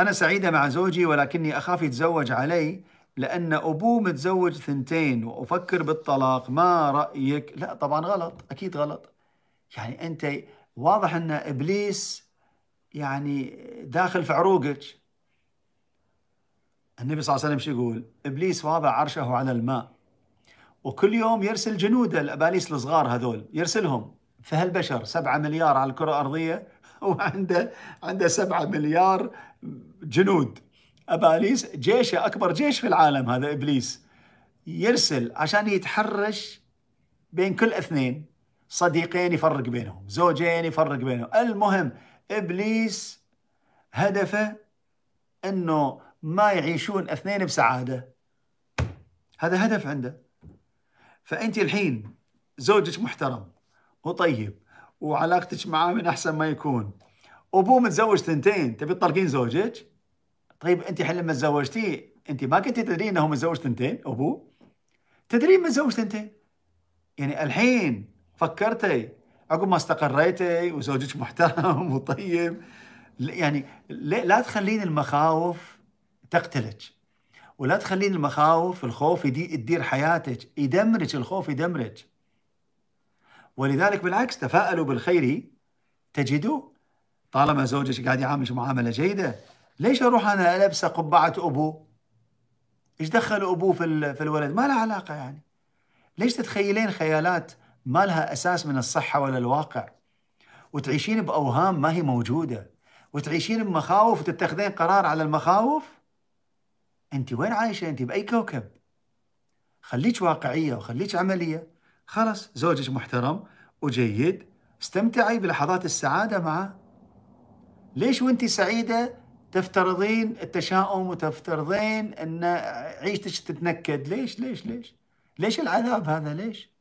أنا سعيدة مع زوجي ولكني أخاف يتزوج علي لأن أبوه متزوج ثنتين وأفكر بالطلاق ما رأيك؟ لا طبعا غلط أكيد غلط يعني أنت واضح أن إبليس يعني داخل في عروقك النبي صلى الله عليه وسلم شو يقول؟ ابليس واضع عرشه على الماء وكل يوم يرسل جنوده الاباليس الصغار هذول يرسلهم فهالبشر سبعة مليار على الكره الارضيه وعنده عنده 7 مليار جنود اباليس جيشه اكبر جيش في العالم هذا ابليس يرسل عشان يتحرش بين كل اثنين صديقين يفرق بينهم زوجين يفرق بينهم المهم ابليس هدفه انه ما يعيشون اثنين بسعاده هذا هدف عنده فانت الحين زوجك محترم وطيب وعلاقتك معاه من احسن ما يكون ابوه متزوج ثنتين تبي تطلقين زوجك طيب انت الحين لما تزوجتيه انت ما كنت تدرين انه متزوج ثنتين ابوه تدرين متزوج ثنتين يعني الحين فكرتي عقب ما استقريتي وزوجك محترم وطيب يعني لا تخلين المخاوف تقتلك ولا تخلين المخاوف الخوف يدير حياتك يدمرك الخوف يدمرك ولذلك بالعكس تفاءلوا بالخير تجدوه طالما زوجك قاعد يعاملك معامله جيده ليش اروح انا البسه قبعه ابوه؟ ايش دخل ابوه في في الولد؟ ما له علاقه يعني. ليش تتخيلين خيالات ما لها اساس من الصحه ولا الواقع؟ وتعيشين باوهام ما هي موجوده، وتعيشين بمخاوف وتتخذين قرار على المخاوف؟ انت وين عايشه؟ انت باي كوكب؟ خليك واقعيه وخليك عمليه. خلص زوجك محترم وجيد استمتعي بلحظات السعادة معه ليش وانت سعيدة تفترضين التشاؤم وتفترضين ان عيشتك تتنكد ليش ليش ليش ليش العذاب هذا ليش